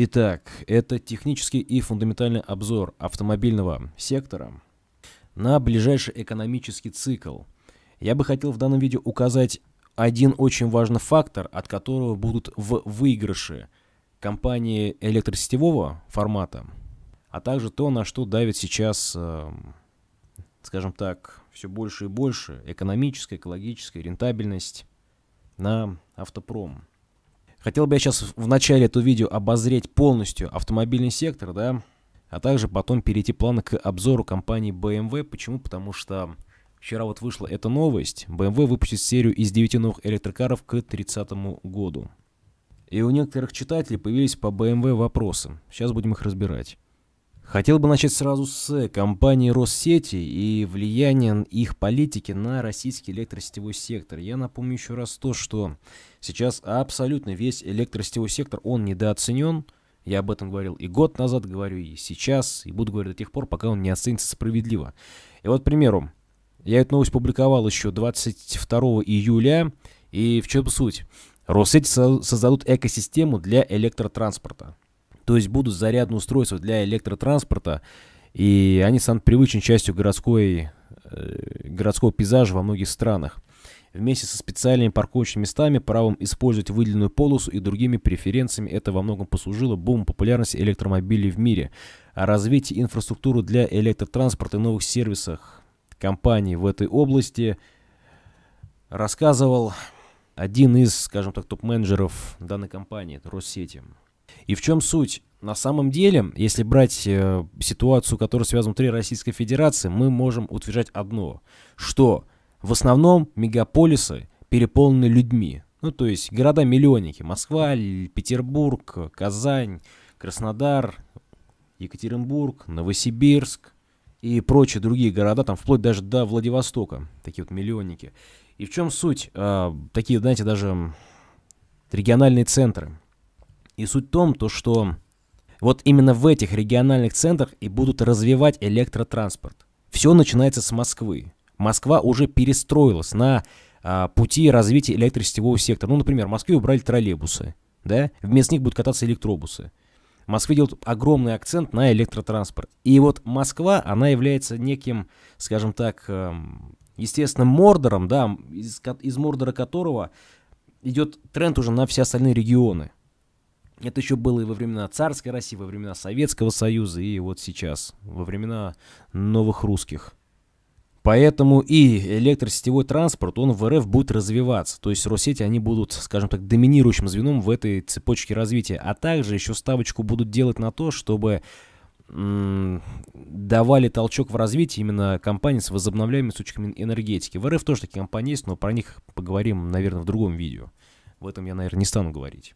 Итак, это технический и фундаментальный обзор автомобильного сектора на ближайший экономический цикл. Я бы хотел в данном видео указать один очень важный фактор, от которого будут в выигрыше компании электросетевого формата, а также то, на что давит сейчас, э, скажем так, все больше и больше экономическая, экологическая рентабельность на автопром. Хотел бы я сейчас в начале этого видео обозреть полностью автомобильный сектор, да, а также потом перейти плавно к обзору компании BMW. Эм Почему? Потому что вчера вот вышла эта новость. BMW эм выпустит серию из 9 новых электрокаров к 30 году. И у некоторых читателей появились по BMW эм вопросы. Сейчас будем их разбирать. Хотел бы начать сразу с компании Россети и влияния их политики на российский электросетевой сектор. Я напомню еще раз то, что сейчас абсолютно весь электросетевой сектор, он недооценен. Я об этом говорил и год назад, говорю и сейчас, и буду говорить до тех пор, пока он не оценится справедливо. И вот, к примеру, я эту новость публиковал еще 22 июля, и в чем суть? Россети создадут экосистему для электротранспорта. То есть будут зарядные устройства для электротранспорта, и они станут привычной частью городской, э, городского пейзажа во многих странах. Вместе со специальными парковочными местами, правом использовать выделенную полосу и другими преференциями это во многом послужило бум популярности электромобилей в мире. А развитие инфраструктуры для электротранспорта и новых сервисах компаний в этой области рассказывал один из, скажем так, топ-менеджеров данной компании, Россети. И в чем суть? На самом деле, если брать э, ситуацию, которая связана внутри Российской Федерации, мы можем утверждать одно, что в основном мегаполисы переполнены людьми. Ну, то есть города-миллионники. Москва, Петербург, Казань, Краснодар, Екатеринбург, Новосибирск и прочие другие города, там вплоть даже до Владивостока, такие вот миллионники. И в чем суть? Э, такие, знаете, даже региональные центры. И суть в том, то, что вот именно в этих региональных центрах и будут развивать электротранспорт. Все начинается с Москвы. Москва уже перестроилась на а, пути развития электросетевого сектора. Ну, например, в Москве убрали троллейбусы, да, вместо них будут кататься электробусы. Москва делает огромный акцент на электротранспорт. И вот Москва, она является неким, скажем так, эм, естественно, мордором, да, из, из мордора которого идет тренд уже на все остальные регионы. Это еще было и во времена царской России, во времена Советского Союза и вот сейчас, во времена новых русских. Поэтому и электросетевой транспорт, он в РФ будет развиваться. То есть Россети, они будут, скажем так, доминирующим звеном в этой цепочке развития. А также еще ставочку будут делать на то, чтобы давали толчок в развитии именно компаний с возобновляемыми сучками энергетики. В РФ тоже такие компании есть, но про них поговорим, наверное, в другом видео. В этом я, наверное, не стану говорить.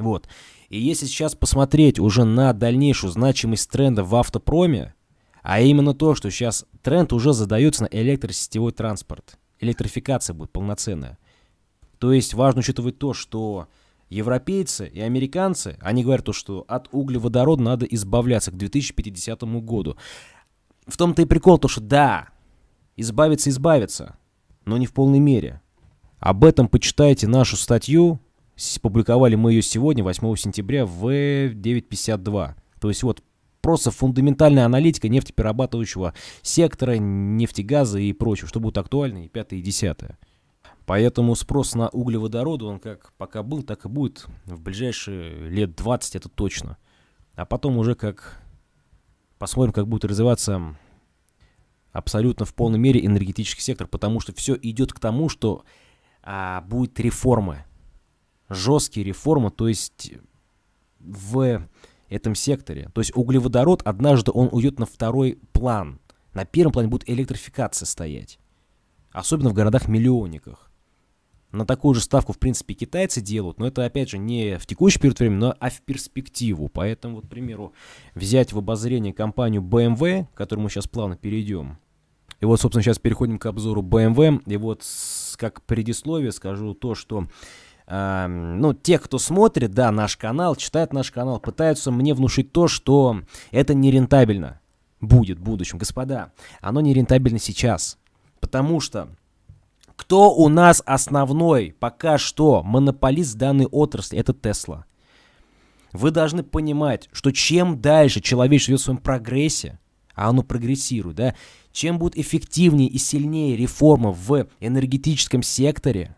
Вот. И если сейчас посмотреть уже на дальнейшую значимость тренда в автопроме, а именно то, что сейчас тренд уже задается на электросетевой транспорт. Электрификация будет полноценная. То есть важно учитывать то, что европейцы и американцы, они говорят то, что от углеводорода надо избавляться к 2050 году. В том-то и прикол то, что да, избавиться избавиться, но не в полной мере. Об этом почитайте нашу статью Публиковали мы ее сегодня, 8 сентября, в 9.52. То есть вот просто фундаментальная аналитика нефтеперерабатывающего сектора, нефтегаза и прочего, что будет актуально и пятое, и десятое. Поэтому спрос на углеводороды, он как пока был, так и будет в ближайшие лет 20, это точно. А потом уже как посмотрим, как будет развиваться абсолютно в полной мере энергетический сектор, потому что все идет к тому, что а, будет реформы жесткие реформы, то есть в этом секторе. То есть углеводород однажды он уйдет на второй план. На первом плане будет электрификация стоять. Особенно в городах-миллионниках. На такую же ставку, в принципе, китайцы делают, но это, опять же, не в текущий период времени, но а в перспективу. Поэтому, вот, к примеру, взять в обозрение компанию BMW, эм к которой мы сейчас плавно перейдем. И вот, собственно, сейчас переходим к обзору BMW. Эм И вот, как предисловие, скажу то, что ну, те, кто смотрит, да, наш канал, читает наш канал, пытаются мне внушить то, что это нерентабельно будет в будущем. Господа, оно нерентабельно сейчас, потому что кто у нас основной пока что монополист данной отрасли? Это Тесла. Вы должны понимать, что чем дальше человек живет в своем прогрессе, а оно прогрессирует, да, чем будет эффективнее и сильнее реформа в энергетическом секторе,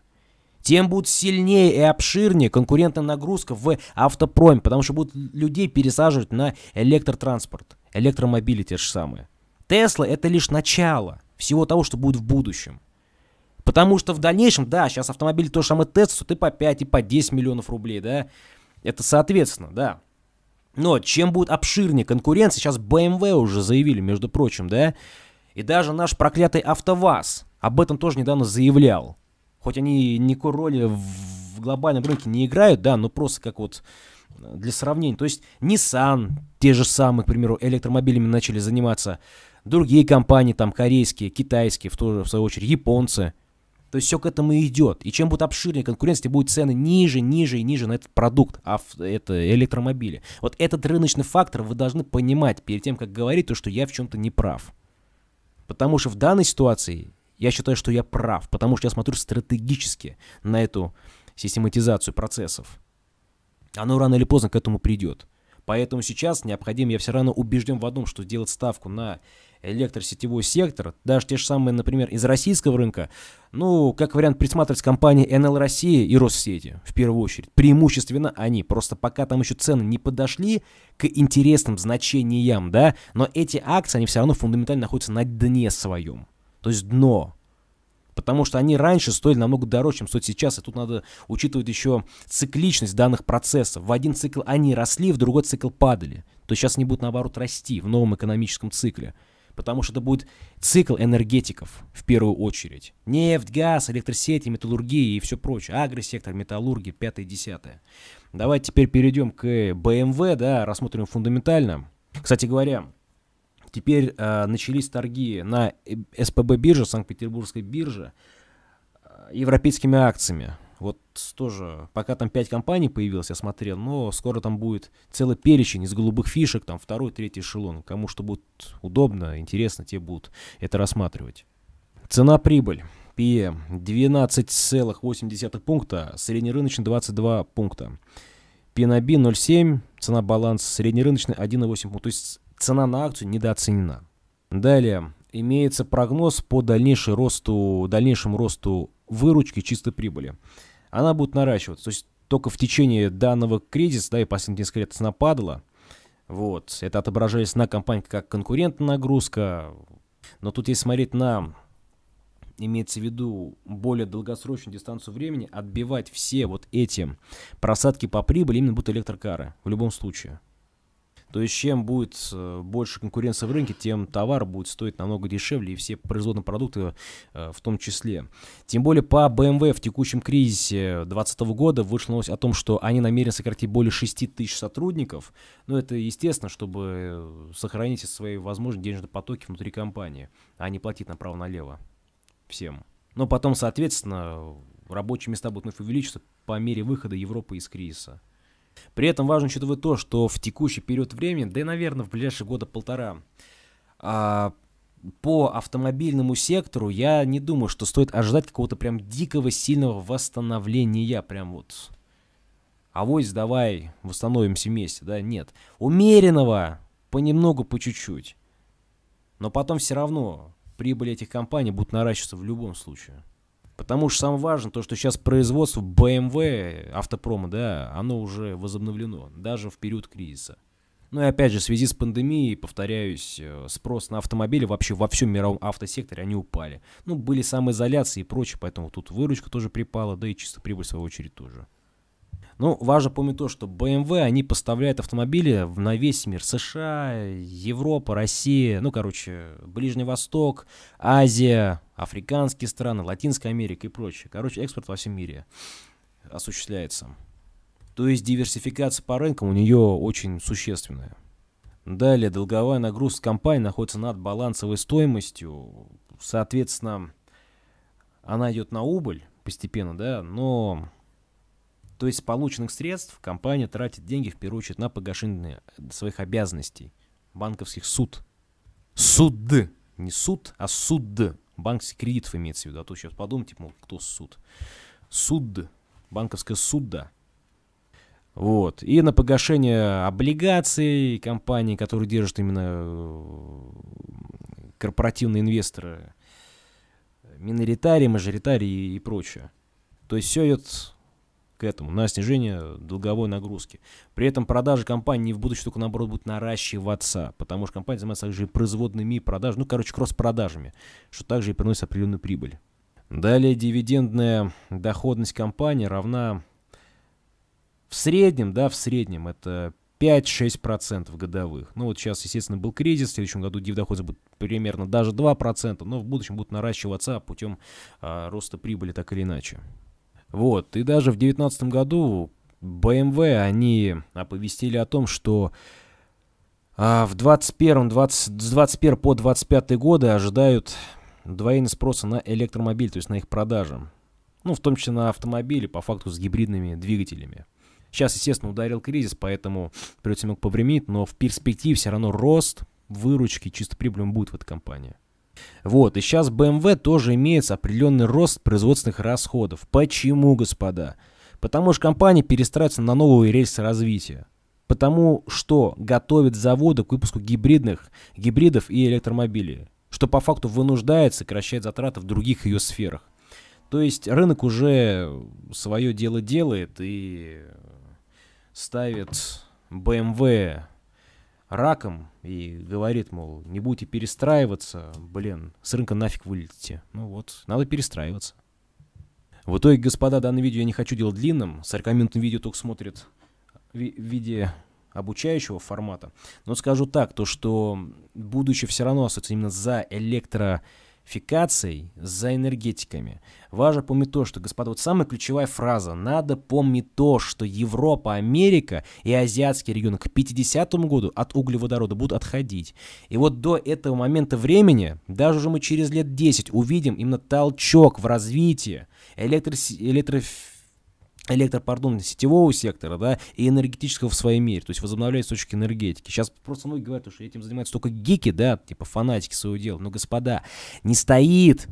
тем будет сильнее и обширнее конкурентная нагрузка в автопроме, потому что будут людей пересаживать на электротранспорт, электромобили те же самые. Тесла это лишь начало всего того, что будет в будущем. Потому что в дальнейшем, да, сейчас автомобиль то же самое Тесла, что ты по 5 и по 10 миллионов рублей, да, это соответственно, да. Но чем будет обширнее конкуренция, сейчас BMW эм уже заявили, между прочим, да, и даже наш проклятый АвтоВАЗ об этом тоже недавно заявлял. Хоть они никакой роли в глобальном рынке не играют, да, но просто как вот э, для сравнения. То есть Nissan, те же самые, к примеру, электромобилями начали заниматься. Другие компании, там, корейские, китайские, в, ту, в свою очередь, японцы. То есть все к этому идет. И чем будет обширнее конкуренция, тем будут цены ниже, ниже и ниже на этот продукт, а это электромобили. Вот этот рыночный фактор вы должны понимать перед тем, как говорить то, что я в чем-то не прав. Потому что в данной ситуации я считаю, что я прав, потому что я смотрю стратегически на эту систематизацию процессов. Оно рано или поздно к этому придет. Поэтому сейчас необходимо, я все равно убежден в одном, что сделать ставку на электросетевой сектор, даже те же самые, например, из российского рынка, ну, как вариант, присматривать компании НЛ России и Россети, в первую очередь. Преимущественно они, просто пока там еще цены не подошли к интересным значениям, да, но эти акции, они все равно фундаментально находятся на дне своем то есть дно. Потому что они раньше стоили намного дороже, чем стоят сейчас. И тут надо учитывать еще цикличность данных процессов. В один цикл они росли, в другой цикл падали. То есть сейчас они будут, наоборот, расти в новом экономическом цикле. Потому что это будет цикл энергетиков в первую очередь. Нефть, газ, электросети, металлургия и все прочее. Агросектор, металлургия, пятое, десятое. Давайте теперь перейдем к BMW, да, рассмотрим фундаментально. Кстати говоря, Теперь э, начались торги на э, СПБ бирже, Санкт-Петербургской бирже, э, европейскими акциями. Вот тоже, пока там 5 компаний появилось, я смотрел, но скоро там будет целый перечень из голубых фишек, там второй, третий эшелон. Кому что будет удобно, интересно, те будут это рассматривать. Цена-прибыль. PM 12,8 пункта, среднерыночный 22 пункта. Пиноби e 0,7, цена баланс среднерыночный 1,8 пункта. То есть цена на акцию недооценена. Далее, имеется прогноз по дальнейшему росту, дальнейшему росту выручки чистой прибыли. Она будет наращиваться. То есть только в течение данного кризиса, да, и последние несколько лет цена падала. Вот. Это отображались на компании как конкурентная нагрузка. Но тут если смотреть на имеется в виду более долгосрочную дистанцию времени, отбивать все вот эти просадки по прибыли именно будут электрокары в любом случае. То есть чем будет э, больше конкуренция в рынке, тем товар будет стоить намного дешевле и все производные продукты э, в том числе. Тем более по BMW эм в текущем кризисе 2020 года вышла новость о том, что они намерены сократить более 6 тысяч сотрудников. Но это естественно, чтобы э, сохранить свои возможные денежные потоки внутри компании, а не платить направо-налево всем. Но потом, соответственно, рабочие места будут вновь увеличиться по мере выхода Европы из кризиса. При этом важно учитывать то, что в текущий период времени, да и, наверное, в ближайшие года полтора, а, по автомобильному сектору я не думаю, что стоит ожидать какого-то прям дикого сильного восстановления, прям вот авось давай восстановимся вместе, да, нет. Умеренного, понемногу, по чуть-чуть. Но потом все равно прибыли этих компаний будут наращиваться в любом случае. Потому что самое важное, то, что сейчас производство BMW, автопрома, да, оно уже возобновлено, даже в период кризиса. Ну и опять же, в связи с пандемией, повторяюсь, э, спрос на автомобили вообще во всем мировом автосекторе, они упали. Ну, были самоизоляции и прочее, поэтому тут выручка тоже припала, да и чисто прибыль, в свою очередь, тоже. Ну, важно помнить то, что BMW, они поставляют автомобили на весь мир. США, Европа, Россия, ну, короче, Ближний Восток, Азия, африканские страны, Латинская Америка и прочее. Короче, экспорт во всем мире осуществляется. То есть диверсификация по рынкам у нее очень существенная. Далее, долговая нагрузка компании находится над балансовой стоимостью. Соответственно, она идет на убыль постепенно, да, но... То есть с полученных средств компания тратит деньги, в первую очередь, на погашение своих обязанностей банковских суд. Суд. Не суд, а суд банковских кредитов имеется в виду, а то сейчас подумайте, типа, мол, кто суд. Суд, банковская суда. Вот. И на погашение облигаций компании, которые держат именно э, корпоративные инвесторы, миноритарии, мажоритарии и прочее. То есть все идет к этому, на снижение долговой нагрузки. При этом продажи компании в будущем только наоборот будут наращиваться, потому что компания занимается также и производными продажами, ну, короче, кросс-продажами, что также и приносит определенную прибыль. Далее дивидендная доходность компании равна в среднем, да, в среднем это 5-6% годовых. Ну вот сейчас, естественно, был кризис, в следующем году дивдоходы будут примерно даже 2%, но в будущем будут наращиваться путем а, роста прибыли так или иначе. Вот, и даже в 2019 году BMW, они оповестили о том, что а, в 21, 20, с 21 по 25 годы ожидают удвоение спроса на электромобиль, то есть на их продажи. Ну, в том числе на автомобили, по факту с гибридными двигателями. Сейчас, естественно, ударил кризис, поэтому придется немного повременить, но в перспективе все равно рост выручки, чисто прибыль будет в этой компании. Вот, и сейчас BMW тоже имеет определенный рост производственных расходов. Почему, господа? Потому что компания перестраивается на новые рельсы развития. Потому что готовит заводы к выпуску гибридных, гибридов и электромобилей, что по факту вынуждает сокращать затраты в других ее сферах. То есть рынок уже свое дело делает и ставит BMW раком и говорит, мол, не будете перестраиваться, блин, с рынка нафиг вылетите. Ну вот, надо перестраиваться. В итоге, господа, данное видео я не хочу делать длинным. 40-минутное видео только смотрит в виде обучающего формата. Но скажу так, то что будучи все равно остается именно за электро фикацией за энергетиками. Важно помнить то, что, господа, вот самая ключевая фраза. Надо помнить то, что Европа, Америка и азиатский регион к 50 году от углеводорода будут отходить. И вот до этого момента времени, даже уже мы через лет 10 увидим именно толчок в развитии электро электрофикации электро, пардон, сетевого сектора, да, и энергетического в своей мере, то есть возобновляют точки энергетики. Сейчас просто многие говорят, что этим занимаются только гики, да, типа фанатики своего дела, но, господа, не стоит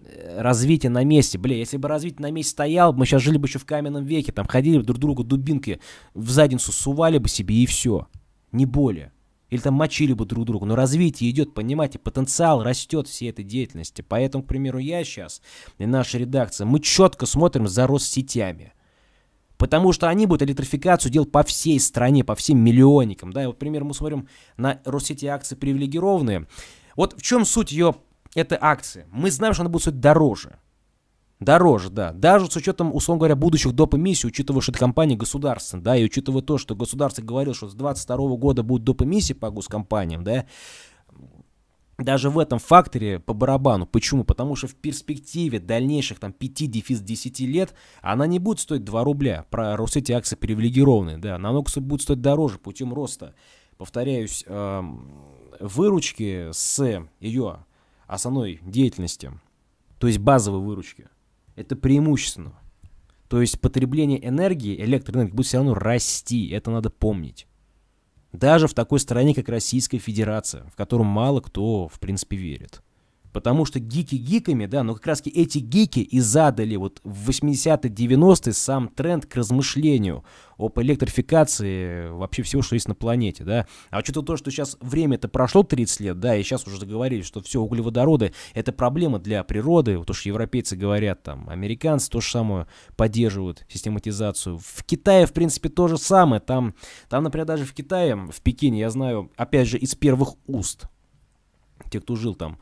э, развитие на месте. Бля, если бы развитие на месте стоял, мы сейчас жили бы еще в каменном веке, там ходили бы друг другу дубинки в задницу сували бы себе и все. Не более. Или там мочили бы друг друга. Но развитие идет, понимаете, потенциал растет всей этой деятельности. Поэтому, к примеру, я сейчас и наша редакция, мы четко смотрим за Россетями. сетями потому что они будут электрификацию делать по всей стране, по всем миллионникам. Да, и вот, например, мы смотрим на Россети акции привилегированные. Вот в чем суть ее, этой акции? Мы знаем, что она будет стоить дороже. Дороже, да. Даже с учетом, условно говоря, будущих доп. эмиссий, учитывая, что это компания государственная, да, и учитывая то, что государство говорило, что с 22 года будут доп. эмиссии по госкомпаниям, да, даже в этом факторе по барабану. Почему? Потому что в перспективе дальнейших там 5 дефис 10 лет она не будет стоить 2 рубля. Про Росэти акции привилегированные, да. Налог будет стоить дороже путем роста. Повторяюсь, эм, выручки с ее основной деятельности, то есть базовые выручки, это преимущественно. То есть потребление энергии, электроэнергии будет все равно расти, это надо помнить. Даже в такой стране, как Российская Федерация, в которую мало кто, в принципе, верит. Потому что гики гиками, да, но как раз эти гики и задали вот в 80-е, 90-е сам тренд к размышлению об электрификации вообще всего, что есть на планете, да. А учитывая то, что сейчас время-то прошло 30 лет, да, и сейчас уже заговорили, что все углеводороды — это проблема для природы, вот уж европейцы говорят там, американцы то же самое поддерживают систематизацию. В Китае, в принципе, то же самое, там, там, например, даже в Китае, в Пекине, я знаю, опять же, из первых уст, те, кто жил там,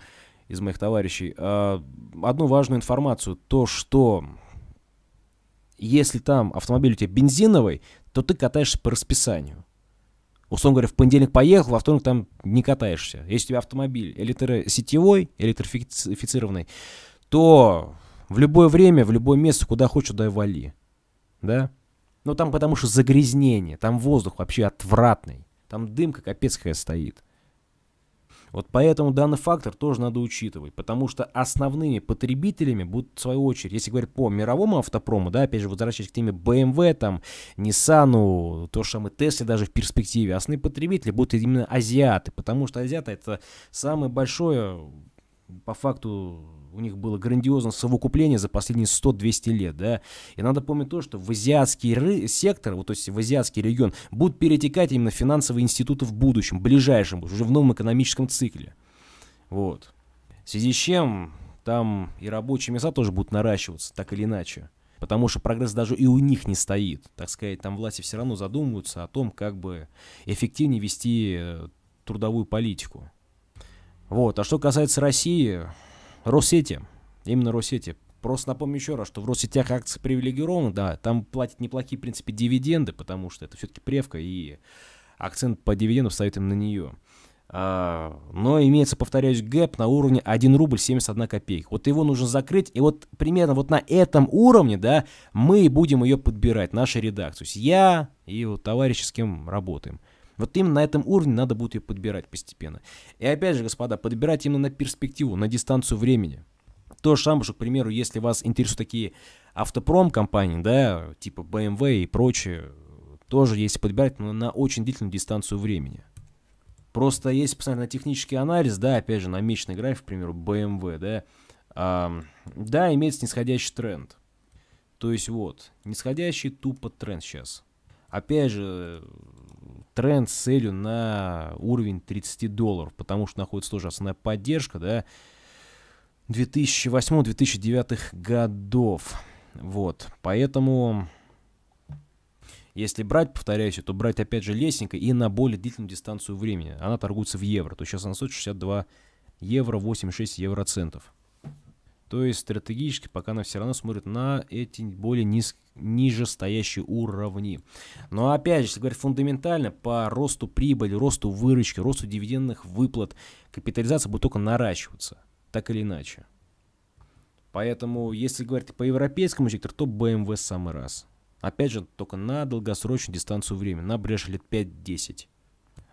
из моих товарищей, а, одну важную информацию. То, что если там автомобиль у тебя бензиновый, то ты катаешься по расписанию. Условно говоря, в понедельник поехал, во вторник там не катаешься. Если у тебя автомобиль электросетевой, электрифицированный, то в любое время, в любое место, куда хочешь, туда и вали. Да? но ну, там потому что загрязнение, там воздух вообще отвратный. Там дымка капец какая стоит. Вот поэтому данный фактор тоже надо учитывать, потому что основными потребителями будут, в свою очередь, если говорить по мировому автопрому, да, опять же, возвращаясь к теме BMW, там, Nissan, то что мы Tesla даже в перспективе, основные потребители будут именно азиаты, потому что азиаты это самое большое по факту у них было грандиозное совокупление за последние 100-200 лет, да. И надо помнить то, что в азиатский ры- сектор, вот, то есть в азиатский регион, будут перетекать именно финансовые институты в будущем, ближайшем, уже в новом экономическом цикле. Вот. В связи с чем там и рабочие места тоже будут наращиваться, так или иначе. Потому что прогресс даже и у них не стоит. Так сказать, там власти все равно задумываются о том, как бы эффективнее вести э, трудовую политику. Вот. А что касается России, Россети, Именно Россети. Просто напомню еще раз, что в Россетях акции привилегированы, да, там платят неплохие, в принципе, дивиденды, потому что это все-таки превка, и акцент по дивидендам ставит им на нее. А, но имеется, повторяюсь, гэп на уровне 1 рубль 71 копейка. Вот его нужно закрыть, и вот примерно вот на этом уровне, да, мы будем ее подбирать, наша редакция. То есть я и вот товарищи с кем работаем. Вот именно на этом уровне надо будет ее подбирать постепенно. И опять же, господа, подбирать именно на перспективу, на дистанцию времени. То же самое, что, к примеру, если вас интересуют такие автопром-компании, да, типа BMW эм и прочее, тоже если подбирать но ну, на очень длительную дистанцию времени. Просто если посмотреть на технический анализ, да, опять же, на месячный график, к примеру, BMW, эм да, а, да, имеется нисходящий тренд. То есть вот, нисходящий тупо тренд сейчас. Опять же, тренд с целью на уровень 30 долларов, потому что находится тоже основная поддержка, да, 2008-2009 годов. Вот, поэтому, если брать, повторяюсь, то брать опять же лесенка и на более длительную дистанцию времени. Она торгуется в евро, то сейчас она стоит 62 евро 86 евроцентов. То есть стратегически пока она все равно смотрит на эти более низ, ниже стоящие уровни. Но опять же, если говорить фундаментально, по росту прибыли, росту выручки, росту дивидендных выплат, капитализация будет только наращиваться, так или иначе. Поэтому, если говорить по европейскому сектору, то BMW самый раз. Опять же, только на долгосрочную дистанцию времени, на брешь лет 5-10.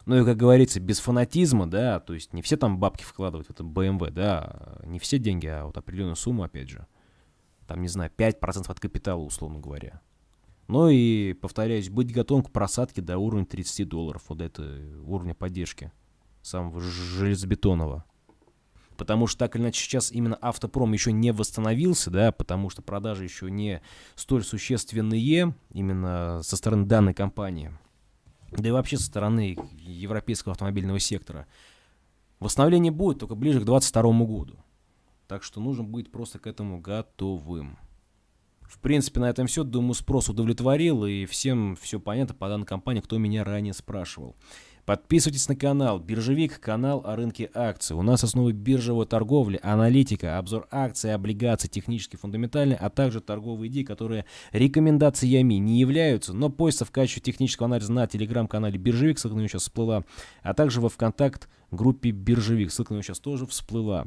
Ну и, как говорится, без фанатизма, да, то есть не все там бабки вкладывают в это BMW, да, не все деньги, а вот определенную сумму, опять же. Там, не знаю, 5% от капитала, условно говоря. Ну и, повторяюсь, быть готовым к просадке до уровня 30 долларов, вот это уровня поддержки самого железобетонного. Потому что так или иначе сейчас именно автопром еще не восстановился, да, потому что продажи еще не столь существенные именно со стороны данной компании – да и вообще со стороны европейского автомобильного сектора. Восстановление будет только ближе к 2022 году. Так что нужно быть просто к этому готовым. В принципе, на этом все. Думаю, спрос удовлетворил, и всем все понятно по данной компании, кто меня ранее спрашивал. Подписывайтесь на канал «Биржевик», канал о рынке акций. У нас основы биржевой торговли, аналитика, обзор акций, облигаций, технически фундаментальные, а также торговые идеи, которые рекомендациями не являются, но поиск в качестве технического анализа на телеграм-канале «Биржевик», ссылка на нее сейчас всплыла, а также во ВКонтакт группе «Биржевик», ссылка на нее сейчас тоже всплыла.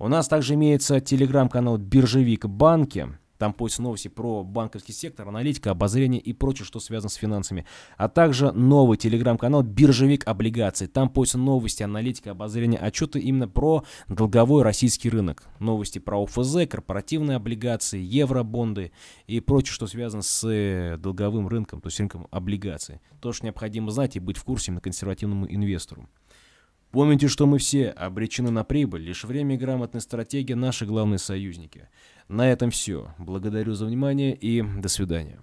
У нас также имеется телеграм-канал «Биржевик Банки», там поиск новости про банковский сектор, аналитика, обозрение и прочее, что связано с финансами. А также новый телеграм-канал «Биржевик облигаций». Там поиск новости, аналитика, обозрение, отчеты именно про долговой российский рынок. Новости про ОФЗ, корпоративные облигации, евробонды и прочее, что связано с э, долговым рынком, то есть рынком облигаций. То, что необходимо знать и быть в курсе на консервативному инвестору. Помните, что мы все обречены на прибыль, лишь время и грамотная стратегия – наши главные союзники. На этом все. Благодарю за внимание и до свидания.